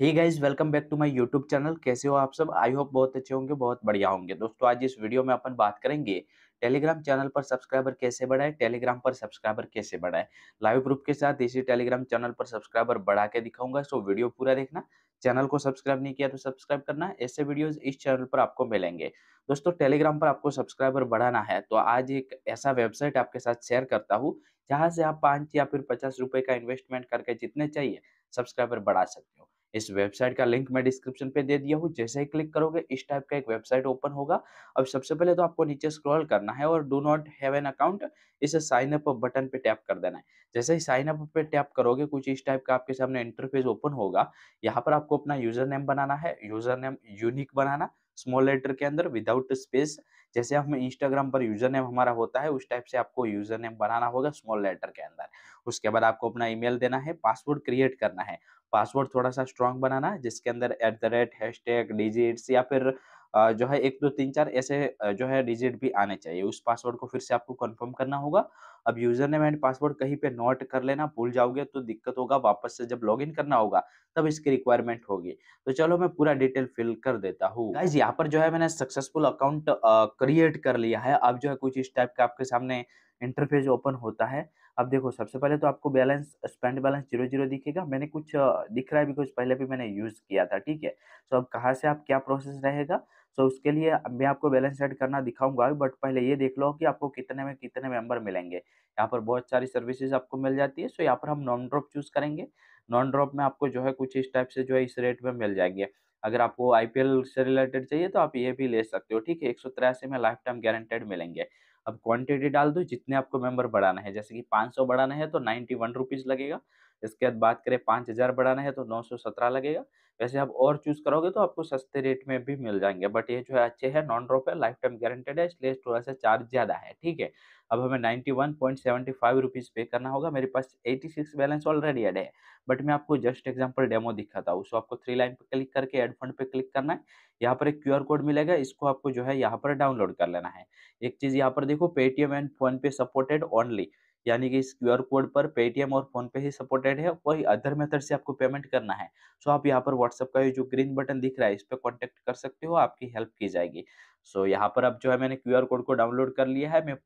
he guys welcome back to my YouTube channel कैसे हो आप सब आई होप बहुत अच्छे होंगे बहुत बढ़िया होंगे दोस्तों आज इस वीडियो में अपन बात करेंगे टेलीग्राम चैनल पर सब्सक्राइबर कैसे बढ़ाए टेलीग्राम पर सब्सक्राइबर कैसे बढ़ाए लाइव प्रूफ के साथ इसी टेलीग्राम चैनल पर सब्सक्राइबर बढ़ा के दिखाऊंगा सो वीडियो पूरा देखना चैनल को सब्सक्राइब नहीं किया तो सब्सक्राइब करना ऐसे वीडियोस इस चैनल पर आपको मिलेंगे दोस्तों टेलीग्राम पर आपको सब्सक्राइबर बढ़ाना है तो आज एक ऐसा वेबसाइट आपके साथ शेयर करता हूँ जहाँ से आप पाँच या फिर पचास रुपये का इन्वेस्टमेंट करके जितने चाहिए सब्सक्राइबर बढ़ा सकते हो इस वेबसाइट का लिंक मैं डिस्क्रिप्शन पे दे दिया हूँ जैसे ही क्लिक करोगे इस टाइप का एक वेबसाइट ओपन होगा अब सबसे पहले तो आपको नीचे स्क्रॉल करना है और do not have an account इसे साइन अप बटन पे टैप कर देना है जैसे ही साइन अप पे टैप करोगे कुछ इस टाइप का आपके सामने इंटरफेस ओपन होगा यहाँ पर आपको अपना यूजर नेम बनाना है यूजर नेम यूनिक बनाना स्मॉल लेटर के अंदर विदाउट स्पेस जैसे हम इंस्टाग्राम पर यूजर नेम हमारा होता है उस टाइप से आपको यूजर नेम बनाना होगा स्मॉल लेटर के अंदर उसके बाद आपको अपना ईमेल देना है पासवर्ड क्रिएट करना है पासवर्ड थोड़ा सा स्ट्रॉन्ग बनाना जिसके अंदर at the rate hash tag digits या फिर जो है एक दो तीन चार ऐसे जो है डिजिट भी आने चाहिए उस पासवर्ड को फिर से आपको कंफर्म करना होगा अब यूजर नेम एंड पासवर्ड कहीं पे नोट कर लेना भूल जाओगे तो दिक्कत होगा वापस से जब लॉगिन करना होगा तब इसकी रिक्वायरमेंट होगी तो चलो मैं पूरा डिटेल फिल कर देता हूँ गाइज यहाँ पर जो है मैंने सक्सेसफुल अकाउंट क्रिएट कर लिया है अब जो है कुछ इस टाइप का आपके सामने इंटरफेस ओपन होता है अब देखो सबसे पहले तो आपको balance spend balance zero zero दिखेगा मैंने कुछ दिख रहा है बिकॉज पहले भी मैंने यूज़ किया था ठीक है सो अब कहाँ से आप क्या प्रोसेस रहेगा सो उसके लिए मैं आपको बैलेंस एड करना दिखाऊंगा बट पहले ये देख लो कि आपको कितने में कितने मेंबर मिलेंगे यहाँ पर बहुत सारी सर्विसेज आपको मिल जाती है सो यहाँ पर हम नॉन ड्रॉप चूज़ करेंगे नॉन ड्रॉप में आपको जो है कुछ इस टाइप से जो है इस रेट में मिल जाएंगे अगर आपको आईपीएल से रिलेटेड चाहिए तो आप ये भी ले सकते हो ठीक है एक में लाइफ टाइम गारंटेड मिलेंगे अब क्वांटिटी डाल दो जितने आपको मेंबर बढ़ाना है जैसे कि 500 बढ़ाना है तो नाइन्टी वन रुपीज़ लगेगा इसके बाद बात करें पाँच हज़ार बढ़ाना है तो नौ सौ सत्रह लगेगा वैसे आप और चूज़ करोगे तो आपको सस्ते रेट में भी मिल जाएंगे बट ये जो है अच्छे हैं नॉन ड्रॉप है लाइफ टाइम गारंटेड है इसलिए थोड़ा सा चार्ज ज़्यादा है ठीक है अब हमें ninety one point seventy five rupees pay करना होगा मेरे पास eighty six balance already add है बट मैं आपको जस्ट एग्जाम्पल डेमो दिखाता हूँ सो आपको थ्री लाइन पे क्लिक करके एड फंड पे क्लिक करना है यहाँ पर एक आर कोड मिलेगा इसको आपको जो है यहाँ पर डाउनलोड कर लेना है एक चीज़ यहाँ पर देखो Paytm and PhonePe supported only यानी कि इस क्यू कोड पर पेटीएम और फोनपे ही सपोर्टेड है वही अदर मेथड से आपको पेमेंट करना है सो आप यहाँ पर व्हाट्सअप का जो ग्रीन बटन दिख रहा है इस पर कॉन्टेक्ट कर सकते हो आपकी हेल्प की जाएगी सो यहाँ पर अब जो है मैंने क्यू कोड को डाउनलोड कर लिया है मैं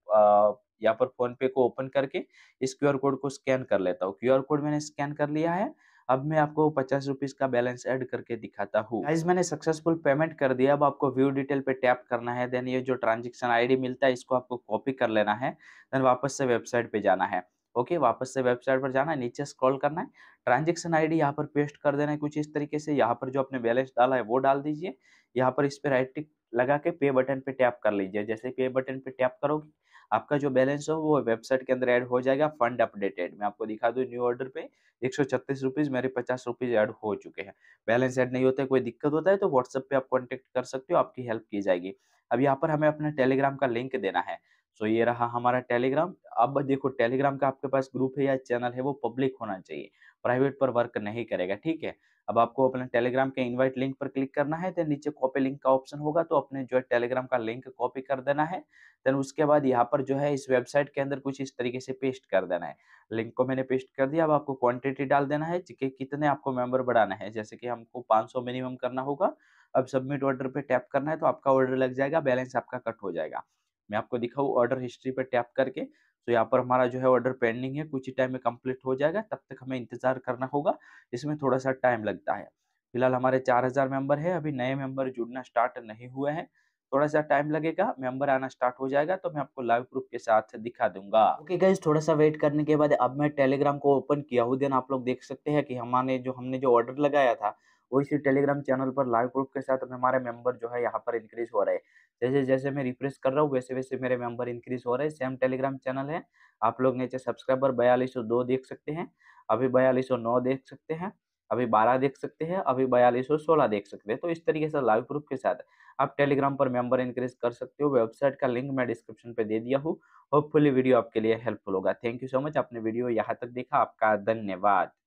यहाँ पर फोनपे को ओपन करके इस क्यू कोड को स्कैन कर लेता हूँ क्यू कोड मैंने स्कैन कर लिया है अब मैं आपको पचास रुपीज का बैलेंस ऐड करके दिखाता हूँ गाइज मैंने सक्सेसफुल पेमेंट कर दिया अब आपको व्यू डिटेल पे टैप करना है देन ये जो ट्रांजेक्शन आईडी मिलता है इसको आपको कॉपी कर लेना है देन वापस से वेबसाइट पे जाना है ओके वापस से वेबसाइट पर जाना है नीचे स्क्रॉल करना है ट्रांजेक्शन आईडी यहाँ पर पेस्ट कर देना है कुछ इस तरीके से यहाँ पर जो आपने बैलेंस डाला है वो डाल दीजिए यहाँ पर इस पर राइट टिक लगा के पे बटन पे टैप कर लीजिए जैसे पे बटन पे टैप करोगे आपका जो बैलेंस हो वो वेबसाइट के अंदर ऐड हो जाएगा फंड अपडेटेड मैं आपको दिखा दूँ न्यू ऑर्डर पे एक सौ छत्तीस रुपीज़ मेरे पचास रुपीज़ ऐड हो चुके हैं बैलेंस ऐड नहीं होता है कोई दिक्कत होता है तो व्हाट्सएप पे आप कॉन्टेक्ट कर सकते हो आपकी हेल्प की जाएगी अब यहाँ पर हमें अपने टेलीग्राम का लिंक देना है सो ये रहा हमारा टेलीग्राम अब देखो टेलीग्राम का आपके पास ग्रुप है या चैनल है वो पब्लिक होना चाहिए प्राइवेट पर वर्क नहीं करेगा ठीक है अब आपको अपने टेलीग्राम के इनवाइट लिंक पर क्लिक करना है देन नीचे कॉपी लिंक का ऑप्शन होगा तो अपने जो है टेलीग्राम का लिंक कॉपी कर देना है देन उसके बाद यहाँ पर जो है इस वेबसाइट के अंदर कुछ इस तरीके से पेस्ट कर देना है लिंक को मैंने पेस्ट कर दिया अब आपको क्वांटिटी डाल देना है कि कितने आपको मेंबर बढ़ाना है जैसे कि हमको पाँच मिनिमम करना होगा अब सबमिट ऑर्डर पर टैप करना है तो आपका ऑर्डर लग जाएगा बैलेंस आपका कट हो जाएगा मैं आपको दिखाऊँ ऑर्डर हिस्ट्री पर टैप करके तो यहाँ पर हमारा जो है ऑर्डर पेंडिंग है कुछ ही टाइम में कंप्लीट हो जाएगा तब तक हमें इंतज़ार करना होगा इसमें थोड़ा सा टाइम लगता है फिलहाल हमारे 4000 मेंबर है अभी नए मेंबर जुड़ना स्टार्ट नहीं हुए हैं थोड़ा सा टाइम लगेगा मेंबर आना स्टार्ट हो जाएगा तो मैं आपको लाइव प्रूफ के साथ दिखा दूंगा ओके okay गाइज थोड़ा सा वेट करने के बाद अब मैं टेलीग्राम को ओपन किया हूँ देन आप लोग देख सकते हैं कि हमारे जो हमने जो ऑर्डर लगाया था वो इसी टेलीग्राम चैनल पर लाइव प्रूफ के साथ हमारे मेंबर जो है यहाँ पर इंक्रीज हो रहे हैं जैसे जैसे मैं रिफ्रेश कर रहा हूँ वैसे वैसे मेरे मेंबर इंक्रीज हो रहे हैं सेम टेलीग्राम चैनल है आप लोग नीचे सब्सक्राइबर बयालीस देख सकते हैं अभी बयालीस देख सकते हैं अभी 12 देख सकते हैं अभी बयालीस सौ सोलह देख सकते हैं तो इस तरीके से लाइव प्रूफ के साथ आप टेलीग्राम पर मेंबर इंक्रीज कर सकते हो वेबसाइट का लिंक मैं डिस्क्रिप्शन पे दे दिया हूँ होपफुली वीडियो आपके लिए हेल्पफुल होगा थैंक यू सो मच आपने वीडियो यहाँ तक देखा आपका धन्यवाद